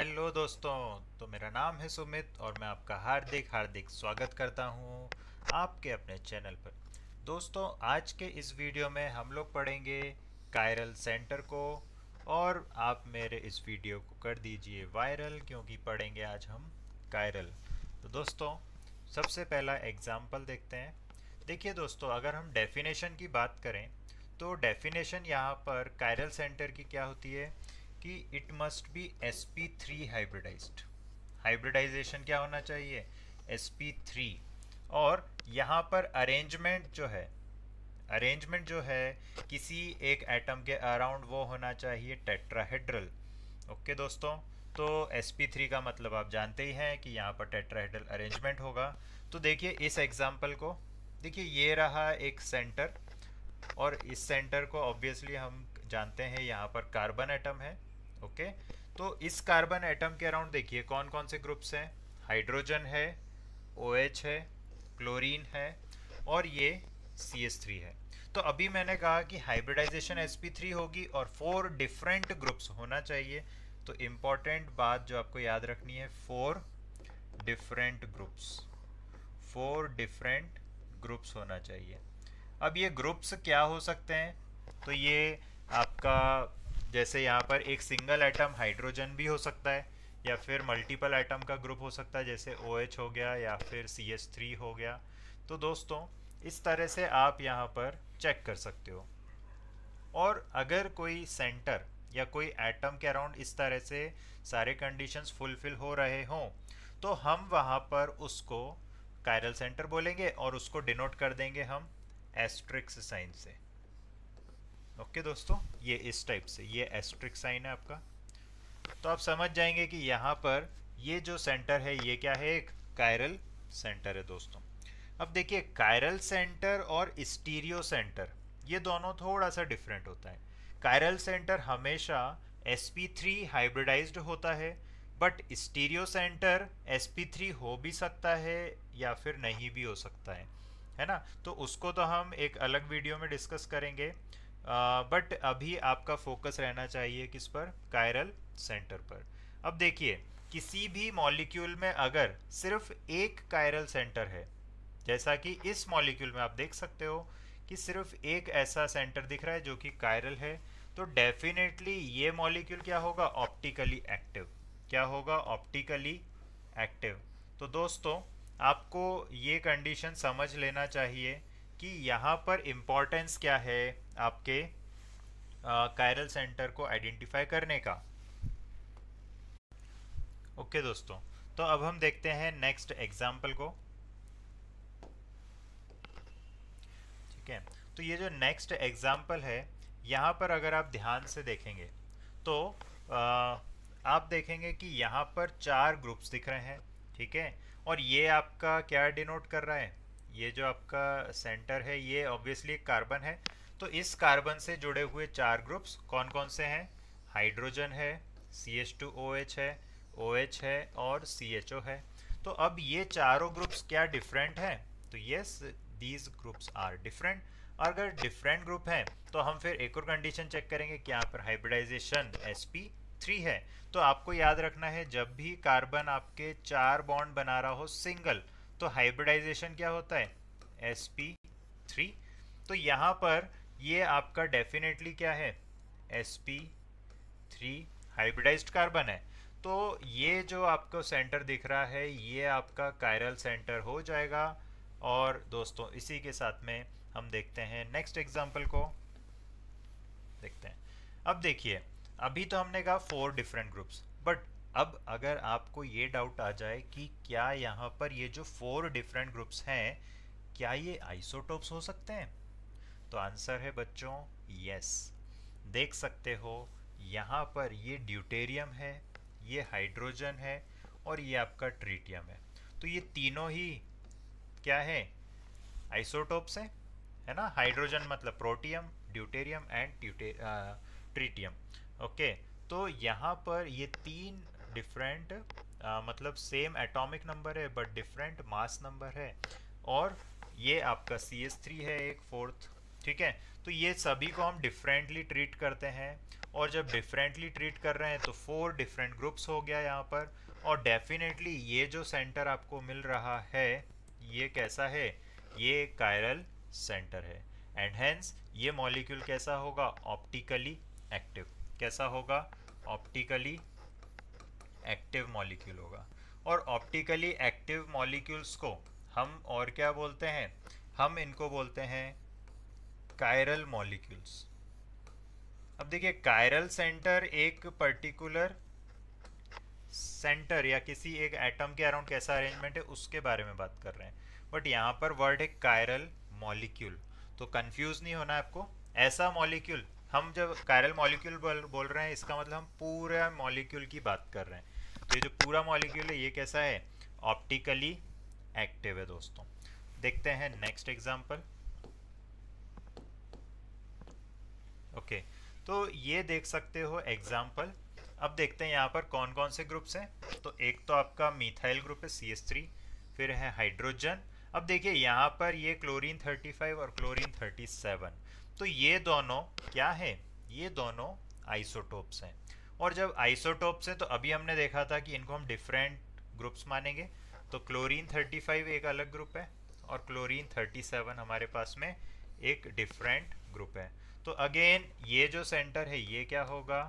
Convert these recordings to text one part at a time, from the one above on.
Hello दोस्तों तो मेरा नाम है सुमित और मैं आपका हार्दिक हार्दिक स्वागत करता हूँ आपके अपने चैनल पर दोस्तों आज के इस वीडियो में हम लोग पढ़ेंगे कायरल सेंटर को और आप मेरे इस वीडियो को कर दीजिए वायरल क्योंकि पढ़ेंगे आज हम कायरल तो दोस्तों सबसे पहला एग्ज़ाम्पल देखते हैं देखिए दोस्तों अगर हम डेफिनेशन की बात करें तो डेफिनेशन यहाँ पर कायरल सेंटर की क्या होती है कि it must be S P three hybridized hybridization क्या होना चाहिए एस पी थ्री और यहाँ पर अरेंजमेंट जो है अरेंजमेंट जो है किसी एक एटम के अराउंड वो होना चाहिए टेट्राहेड्रल ओके दोस्तों तो एस पी थ्री का मतलब आप जानते ही हैं कि यहाँ पर टेट्राहेड्रल अरेंजमेंट होगा तो देखिए इस एग्जाम्पल को देखिए ये रहा एक सेंटर और इस सेंटर को ऑब्वियसली हम जानते हैं यहाँ पर कार्बन एटम है ओके तो इस कार्बन एटम के अराउंड देखिए कौन कौन से ग्रुप्स हैं हाइड्रोजन है ओ OH है क्लोरीन है और ये सी एस थ्री है तो अभी मैंने कहा कि हाइब्रिडाइजेशन एस पी थ्री होगी और फोर डिफरेंट ग्रुप्स होना चाहिए तो इम्पॉर्टेंट बात जो आपको याद रखनी है four different groups four different groups होना चाहिए अब ये ग्रुप्स क्या हो सकते हैं तो ये आपका जैसे यहाँ पर एक सिंगल एटम हाइड्रोजन भी हो सकता है या फिर मल्टीपल एटम का ग्रुप हो सकता है जैसे ओ OH हो गया या फिर सी एच थ्री हो गया तो दोस्तों इस तरह से आप यहाँ पर चेक कर सकते हो और अगर कोई सेंटर या कोई एटम के अराउंड इस तरह से सारे कंडीशंस फुलफिल हो रहे हों तो हम वहाँ पर उसको कायरल सेंटर बोलेंगे और उसको डिनोट कर देंगे हम एस्ट्रिक्स साइन से ओके okay दोस्तों ये इस टाइप से ये एस्ट्रिक साइन है आपका तो आप समझ जाएंगे कि यहाँ पर ये जो सेंटर है ये क्या है एक कायरल सेंटर है दोस्तों अब देखिए कायरल सेंटर और स्टीरियो सेंटर ये दोनों थोड़ा सा डिफरेंट होता है कायरल सेंटर हमेशा sp3 हाइब्रिडाइज्ड होता है बट स्टीरियो सेंटर sp3 हो भी सकता है या फिर नहीं भी हो सकता है है ना तो उसको तो हम एक अलग वीडियो में डिस्कस करेंगे बट अभी आपका फोकस रहना चाहिए किस पर कायरल सेंटर पर अब देखिए किसी भी मॉलिक्यूल में अगर सिर्फ एक कायरल सेंटर है जैसा कि इस मॉलिक्यूल में आप देख सकते हो कि सिर्फ एक ऐसा सेंटर दिख रहा है जो कि कायरल है तो डेफिनेटली ये मॉलिक्यूल क्या होगा ऑप्टिकली एक्टिव क्या होगा ऑप्टिकली एक्टिव तो दोस्तों आपको ये कंडीशन समझ लेना चाहिए कि यहाँ पर इम्पॉर्टेंस क्या है आपके कायरल सेंटर को आइडेंटिफाई करने का ओके okay, दोस्तों तो अब हम देखते हैं नेक्स्ट एग्जाम्पल को ठीक है तो ये जो नेक्स्ट एग्जाम्पल है यहाँ पर अगर आप ध्यान से देखेंगे तो आ, आप देखेंगे कि यहाँ पर चार ग्रुप्स दिख रहे हैं ठीक है और ये आपका क्या डिनोट कर रहा है ये जो आपका सेंटर है ये ऑब्वियसली एक कार्बन है तो इस कार्बन से जुड़े हुए चार ग्रुप्स कौन कौन से हैं हाइड्रोजन है C H two O H है ओ एच है और सी एच ओ है तो अब ये चारों ग्रुप्स क्या डिफरेंट हैं तो yes these groups are different और अगर डिफरेंट ग्रुप हैं तो हम फिर एक और कंडीशन चेक करेंगे कि यहाँ पर हाइब्रिडाइजेशन एस पी थ्री है तो आपको याद रखना है जब भी कार्बन आपके चार बॉन्ड बना रहा हो सिंगल तो हाइब्रिडाइजेशन क्या होता है एस पी थ्री तो यहाँ पर ये आपका डेफिनेटली क्या है S P three hybridise carbon है तो ये जो आपको सेंटर दिख रहा है ये आपका कायरल सेंटर हो जाएगा और दोस्तों इसी के साथ में हम देखते हैं नेक्स्ट एग्जाम्पल को देखते हैं अब देखिए अभी तो हमने कहा फोर डिफरेंट ग्रुप्स बट अब अगर आपको ये डाउट आ जाए कि क्या यहाँ पर ये जो फोर डिफरेंट ग्रुप्स हैं क्या ये आइसोटोप्स हो सकते हैं तो आंसर है बच्चों यस देख सकते हो यहाँ पर ये ड्यूटेरियम है ये हाइड्रोजन है और ये आपका ट्रीटियम है तो ये तीनों ही क्या है आइसोटोप्स हैं है ना हाइड्रोजन मतलब प्रोटियम ड्यूटेरियम एंड ट्यूटे ट्रीटियम ओके तो यहाँ पर ये तीन डिफरेंट uh, मतलब सेम एटॉमिक नंबर है बट डिफरेंट मास नंबर है और ये आपका सी एस थ्री है एक फोर्थ ठीक है तो ये सभी को हम डिफरेंटली ट्रीट करते हैं और जब डिफरेंटली ट्रीट कर रहे हैं तो फोर डिफरेंट ग्रुप्स हो गया यहाँ पर और डेफिनेटली ये जो सेंटर आपको मिल रहा है ये कैसा है ये कायरल सेंटर है एंड हैंस ये मॉलिक्यूल कैसा होगा ऑप्टिकली एक्टिव कैसा होगा ऑप्टिकली एक्टिव मॉलिक्यूल होगा और ऑप्टिकली एक्टिव मॉलिक्यूल्स को हम और क्या बोलते हैं हम इनको बोलते हैं कायरल मॉलिक्यूल्स अब देखिए कायरल सेंटर एक पर्टिकुलर सेंटर या किसी एक एटम के अराउंड कैसा अरेंजमेंट है उसके बारे में बात कर रहे हैं बट यहाँ पर वर्ड है कायरल मॉलिक्यूल तो कंफ्यूज नहीं होना आपको ऐसा मॉलिक्यूल हम जब कायरल मॉलिक्यूल बोल रहे हैं इसका मतलब हम पूरे मॉलिक्यूल की बात कर रहे हैं तो ये जो पूरा मॉलिक्यूल है ये कैसा है ऑप्टिकली एक्टिव है दोस्तों देखते हैं नेक्स्ट एग्जाम्पल ओके तो ये देख सकते हो एग्जाम्पल अब देखते हैं यहाँ पर कौन कौन से ग्रुप्स हैं तो एक तो आपका मिथाइल ग्रुप है सी एस थ्री फिर है हाइड्रोजन अब देखिए यहाँ पर ये क्लोरीन 35 और क्लोरीन 37 तो ये दोनों क्या है ये दोनों आइसोटोप्स हैं और जब आइसोटोप्स हैं तो अभी हमने देखा था कि इनको हम डिफरेंट ग्रुप्स मानेंगे तो क्लोरीन 35 एक अलग ग्रुप है और क्लोरीन 37 हमारे पास में एक डिफरेंट ग्रुप है तो अगेन ये जो सेंटर है ये क्या होगा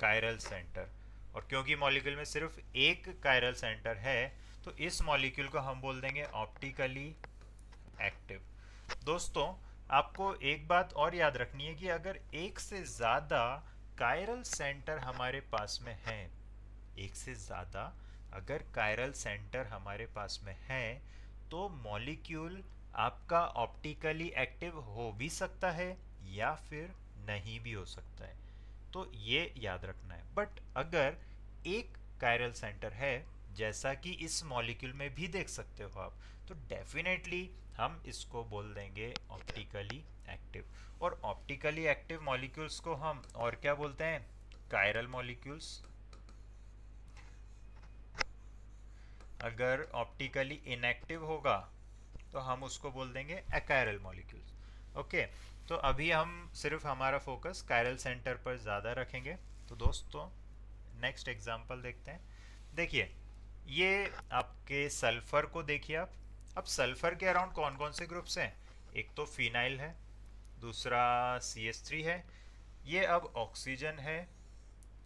कायरल सेंटर और क्योंकि मॉलिक्यूल में सिर्फ एक कायरल सेंटर है तो इस मॉलिक्यूल को हम बोल देंगे ऑप्टिकली एक्टिव दोस्तों आपको एक बात और याद रखनी है कि अगर एक से ज़्यादा कायरल सेंटर हमारे पास में हैं एक से ज़्यादा अगर कायरल सेंटर हमारे पास में हैं तो मॉलिक्यूल आपका ऑप्टिकली एक्टिव हो भी सकता है या फिर नहीं भी हो सकता है तो ये याद रखना है बट अगर एक कायरल सेंटर है जैसा कि इस मॉलिक्यूल में भी देख सकते हो आप तो डेफिनेटली हम इसको बोल देंगे ऑप्टिकली एक्टिव और ऑप्टिकली एक्टिव मॉलिक्यूल्स को हम और क्या बोलते हैं कायरल मॉलिक्यूल्स अगर ऑप्टिकली इनएक्टिव होगा तो हम उसको बोल देंगे अकायरल मॉलिक्यूल्स ओके तो अभी हम सिर्फ हमारा फोकस कायरल सेंटर पर ज़्यादा रखेंगे तो दोस्तों नेक्स्ट एग्जाम्पल देखते हैं देखिए ये आपके सल्फर को देखिए आप अब सल्फर के अराउंड कौन कौन से ग्रुप्स हैं एक तो फिनाइल है दूसरा सी एस थ्री है ये अब ऑक्सीजन है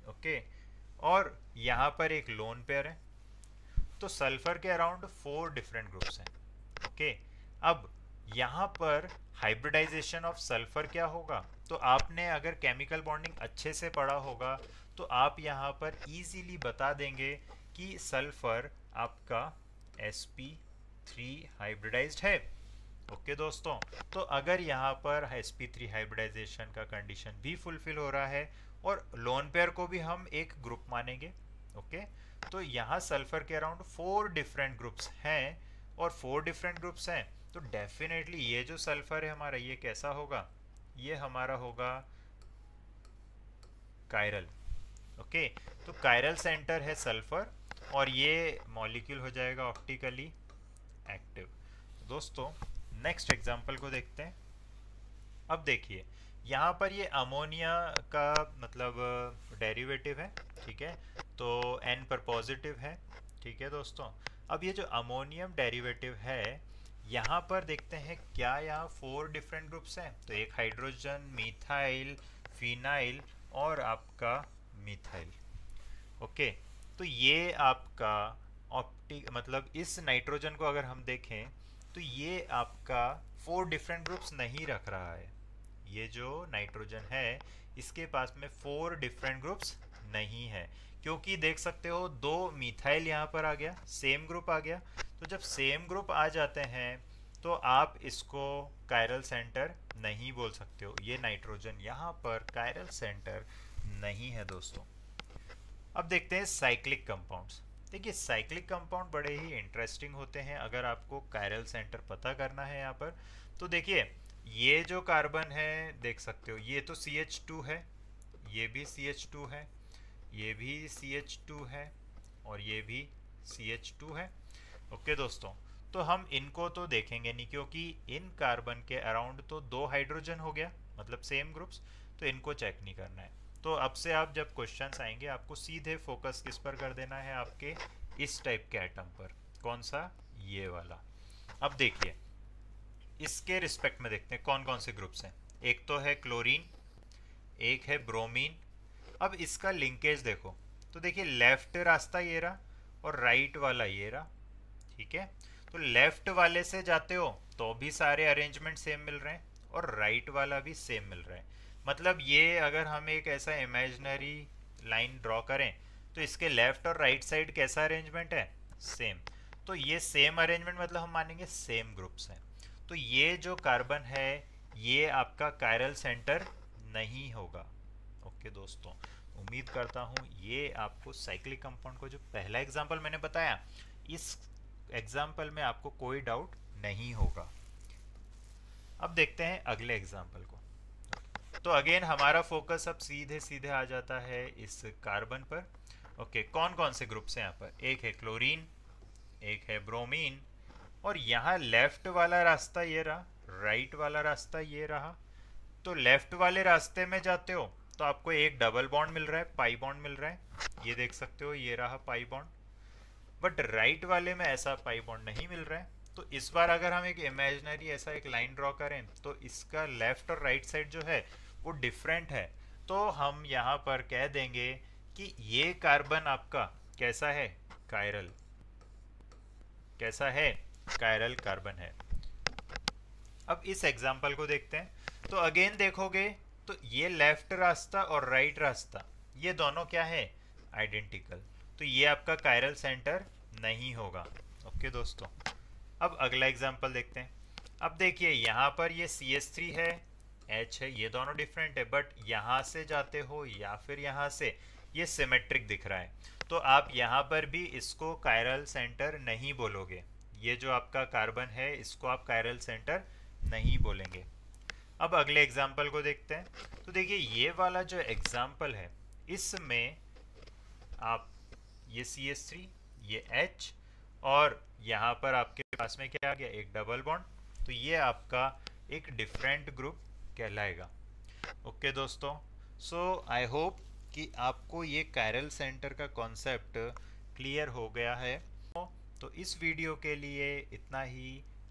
ओके और यहाँ पर एक लोन पेयर है तो सल्फर के अराउंड फोर डिफरेंट ग्रुप्स हैं ओके अब यहाँ पर हाइब्रिडाइजेशन ऑफ सल्फर क्या होगा तो आपने अगर केमिकल बॉन्डिंग अच्छे से पढ़ा होगा तो आप यहाँ पर इजीली बता देंगे कि सल्फर आपका एस पी थ्री हाइब्रिडाइज है ओके okay, दोस्तों तो अगर यहाँ पर एस पी थ्री हाइब्रिडाइजेशन का कंडीशन भी फुलफिल हो रहा है और लोन पेयर को भी हम एक ग्रुप मानेंगे ओके okay? तो यहाँ सल्फर के अराउंड फोर डिफरेंट ग्रुप्स हैं और फोर डिफरेंट ग्रुप्स हैं तो डेफिनेटली ये जो सल्फर है हमारा ये कैसा होगा ये हमारा होगा कायरल ओके okay? तो कायरल सेंटर है सल्फर और ये मॉलिक्यूल हो जाएगा ऑप्टिकली एक्टिव तो दोस्तों नेक्स्ट एग्जाम्पल को देखते हैं अब देखिए यहाँ पर ये अमोनिया का मतलब डेरिवेटिव uh, है ठीक है तो एन पर पॉजिटिव है ठीक है दोस्तों अब ये जो अमोनियम डेरिवेटिव है यहाँ पर देखते हैं क्या यहाँ फोर डिफरेंट ग्रुप्स हैं तो एक हाइड्रोजन मिथाइल फिनाइल और आपका मिथाइल ओके तो ये आपका ठीक मतलब इस नाइट्रोजन को अगर हम देखें तो ये आपका फोर डिफरेंट ग्रुप्स नहीं रख रहा है ये जो नाइट्रोजन है इसके पास में फोर डिफरेंट ग्रुप्स नहीं है क्योंकि देख सकते हो दो मिथाइल यहाँ पर आ गया सेम ग्रुप आ गया तो जब सेम ग्रुप आ जाते हैं तो आप इसको कायरल सेंटर नहीं बोल सकते हो ये नाइट्रोजन यहाँ पर कायरल सेंटर नहीं है दोस्तों अब देखते हैं साइक्लिक कंपाउंड्स देखिए साइक्लिक कंपाउंड बड़े ही इंटरेस्टिंग होते हैं अगर आपको कायरल सेंटर पता करना है यहाँ पर तो देखिए ये जो कार्बन है देख सकते हो ये तो सी एच टू है ये भी सी एच टू है ये भी सी एच टू है और ये भी सी एच टू है ओके दोस्तों तो हम इनको तो देखेंगे नहीं क्योंकि इन कार्बन के अराउंड तो दो हाइड्रोजन हो गया मतलब सेम ग्रुप्स तो इनको चेक नहीं करना है तो अब से आप जब क्वेश्चंस आएंगे आपको सीधे फोकस किस पर कर देना है आपके इस टाइप के आइटम पर कौन सा ये वाला अब देखिए इसके रिस्पेक्ट में देखते हैं कौन कौन से ग्रुप्स हैं एक तो है क्लोरीन एक है ब्रोमीन अब इसका लिंकेज देखो तो देखिए लेफ्ट रास्ता ये रहा और राइट वाला ये रहा ठीक है तो लेफ्ट वाले से जाते हो तो भी सारे अरेंजमेंट सेम मिल रहे हैं और राइट वाला भी सेम मिल रहा है मतलब ये अगर हम एक ऐसा इमेजनरी लाइन ड्रॉ करें तो इसके लेफ्ट और राइट साइड कैसा अरेंजमेंट है सेम तो ये सेम अरेंजमेंट मतलब हम मानेंगे सेम ग्रुप्स हैं तो ये जो कार्बन है ये आपका कायरल सेंटर नहीं होगा ओके दोस्तों उम्मीद करता हूँ ये आपको साइक्लिक कंपाउंड को जो पहला एग्जाम्पल मैंने बताया इस एग्जाम्पल में आपको कोई डाउट नहीं होगा अब देखते हैं अगले एग्जाम्पल को तो अगेन हमारा फोकस अब सीधे सीधे आ जाता है इस कार्बन पर ओके okay, कौन कौन से ग्रुप्स हैं यहाँ पर एक है क्लोरीन एक है ब्रोमीन और यहाँ लेफ्ट वाला रास्ता ये रहा राइट वाला रास्ता ये रहा तो लेफ्ट वाले रास्ते में जाते हो तो आपको एक डबल बॉन्ड मिल रहा है पाई बॉन्ड मिल रहा है ये देख सकते हो ये रहा पाई बॉन्ड बट राइट वाले में ऐसा पाई बॉन्ड नहीं मिल रहा है तो इस बार अगर हम एक इमेजनरी ऐसा एक लाइन ड्रॉ करें तो इसका लेफ्ट और राइट साइड जो है वो डिफरेंट है तो हम यहाँ पर कह देंगे कि ये कार्बन आपका कैसा है कायरल कैसा है कायरल कार्बन है अब इस एग्जाम्पल को देखते हैं तो अगेन देखोगे तो ये लेफ्ट रास्ता और राइट right रास्ता ये दोनों क्या है आइडेंटिकल तो ये आपका कायरल सेंटर नहीं होगा ओके दोस्तों अब अगला एग्जाम्पल देखते हैं अब देखिए यहाँ पर ये सी एस थ्री है एच है ये दोनों डिफरेंट है बट यहाँ से जाते हो या फिर यहाँ से ये सिमेट्रिक दिख रहा है तो आप यहाँ पर भी इसको कायरल सेंटर नहीं बोलोगे ये जो आपका कार्बन है इसको आप कायरल सेंटर नहीं बोलेंगे अब अगले एग्जाम्पल को देखते हैं तो देखिए ये वाला जो एग्जाम्पल है इसमें आप ये सी एस थ्री ये एच और यहाँ पर आपके पास में क्या आ गया एक डबल बॉन्ड तो ये आपका एक डिफरेंट ग्रुप कहलाएगा ओके okay, दोस्तों सो आई होप कि आपको ये कैरल सेंटर का कॉन्सेप्ट क्लियर हो गया है तो इस वीडियो के लिए इतना ही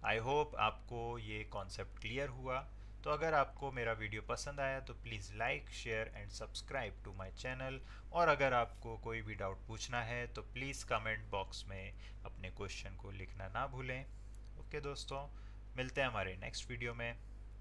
आई होप आपको ये कॉन्सेप्ट क्लियर हुआ तो अगर आपको मेरा वीडियो पसंद आया तो please like share and subscribe to my channel और अगर आपको कोई भी डाउट पूछना है तो प्लीज़ कमेंट बॉक्स में अपने क्वेश्चन को लिखना ना भूलें ओके दोस्तों मिलते हैं हमारे नेक्स्ट वीडियो में